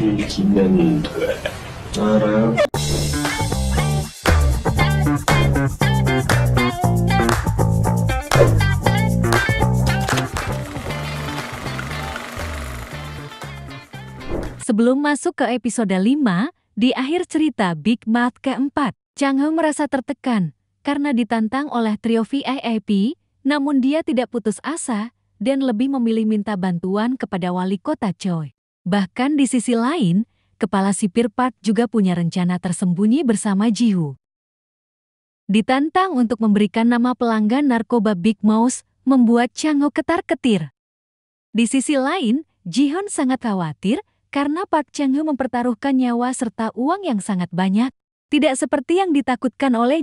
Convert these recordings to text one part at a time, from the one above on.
Sebelum masuk ke episode 5, di akhir cerita Big Mouth keempat, Chang Heng merasa tertekan karena ditantang oleh trio VIP, namun dia tidak putus asa dan lebih memilih minta bantuan kepada wali kota Choi. Bahkan di sisi lain, kepala sipir Park juga punya rencana tersembunyi bersama Jihu. Ditantang untuk memberikan nama pelanggan narkoba Big Mouse, membuat Chang Ho ketar-ketir. Di sisi lain, Jihun sangat khawatir karena Park Ho mempertaruhkan nyawa serta uang yang sangat banyak. Tidak seperti yang ditakutkan oleh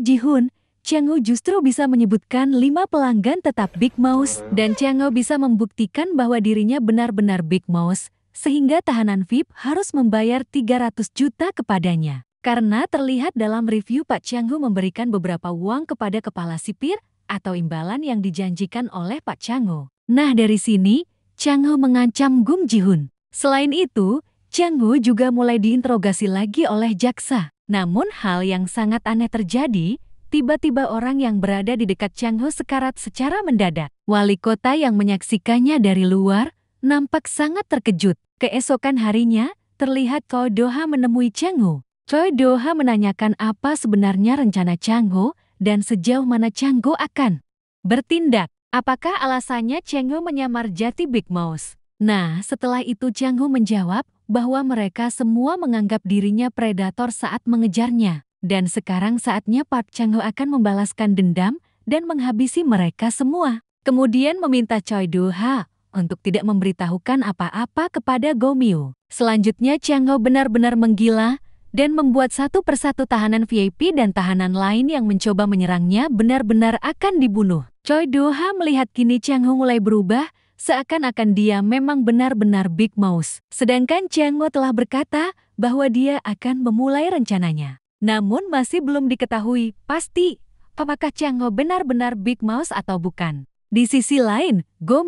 Chang Ho justru bisa menyebutkan lima pelanggan tetap Big Mouse dan Chang Ho bisa membuktikan bahwa dirinya benar-benar Big Mouse sehingga tahanan VIP harus membayar 300 juta kepadanya. Karena terlihat dalam review Pak Changhu memberikan beberapa uang kepada kepala sipir atau imbalan yang dijanjikan oleh Pak Changho. Nah dari sini, Changho mengancam Gum Jihun. Selain itu, Changho juga mulai diinterogasi lagi oleh jaksa. Namun hal yang sangat aneh terjadi, tiba-tiba orang yang berada di dekat Changho sekarat secara mendadak. Wali kota yang menyaksikannya dari luar, nampak sangat terkejut. Keesokan harinya, terlihat Choi Doha menemui Chang Ho. Choi Doha menanyakan apa sebenarnya rencana Chang Ho dan sejauh mana Chang Ho akan bertindak. Apakah alasannya Chang Ho menyamar jati Big Mouse? Nah, setelah itu Chang Ho menjawab bahwa mereka semua menganggap dirinya predator saat mengejarnya. Dan sekarang saatnya Park Chang Ho akan membalaskan dendam dan menghabisi mereka semua. Kemudian meminta Choi Doha untuk tidak memberitahukan apa-apa kepada Gomio. Selanjutnya Chiang Ho benar-benar menggila dan membuat satu persatu tahanan VIP dan tahanan lain yang mencoba menyerangnya benar-benar akan dibunuh. Choi Doha melihat kini Chiang Ho mulai berubah, seakan-akan dia memang benar-benar Big Mouse. Sedangkan Chiang Ho telah berkata bahwa dia akan memulai rencananya. Namun masih belum diketahui pasti apakah Chiang Ho benar-benar Big Mouse atau bukan. Di sisi lain, Go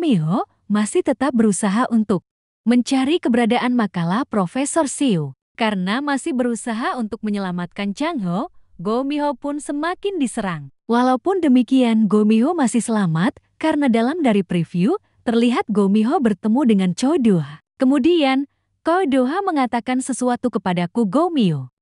masih tetap berusaha untuk mencari keberadaan makalah Profesor Siu. Karena masih berusaha untuk menyelamatkan Chang Ho, Go pun semakin diserang. Walaupun demikian, Go masih selamat karena dalam dari preview, terlihat Go bertemu dengan Cho Doha. Kemudian, Chodoha Doha mengatakan sesuatu kepadaku Go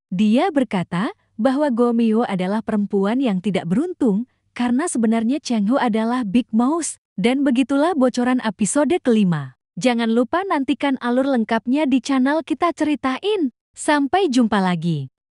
Dia berkata bahwa Go adalah perempuan yang tidak beruntung karena sebenarnya Changho Ho adalah Big Mouse dan begitulah bocoran episode kelima. Jangan lupa nantikan alur lengkapnya di channel kita ceritain. Sampai jumpa lagi.